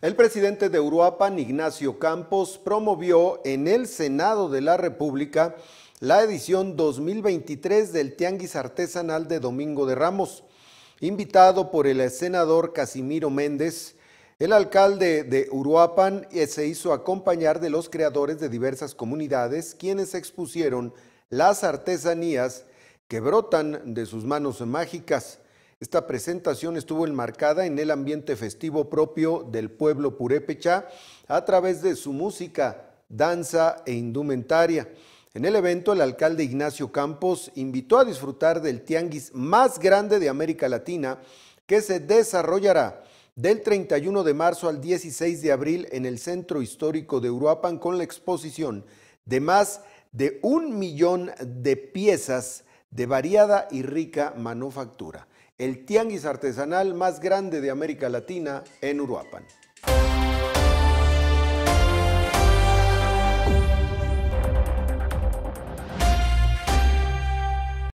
El presidente de Uruapan, Ignacio Campos, promovió en el Senado de la República la edición 2023 del Tianguis Artesanal de Domingo de Ramos. Invitado por el senador Casimiro Méndez, el alcalde de Uruapan eh, se hizo acompañar de los creadores de diversas comunidades, quienes expusieron las artesanías que brotan de sus manos mágicas. Esta presentación estuvo enmarcada en el ambiente festivo propio del pueblo purépecha a través de su música, danza e indumentaria. En el evento, el alcalde Ignacio Campos invitó a disfrutar del tianguis más grande de América Latina que se desarrollará del 31 de marzo al 16 de abril en el Centro Histórico de Uruapan con la exposición de más de un millón de piezas de variada y rica manufactura, el tianguis artesanal más grande de América Latina en Uruapan.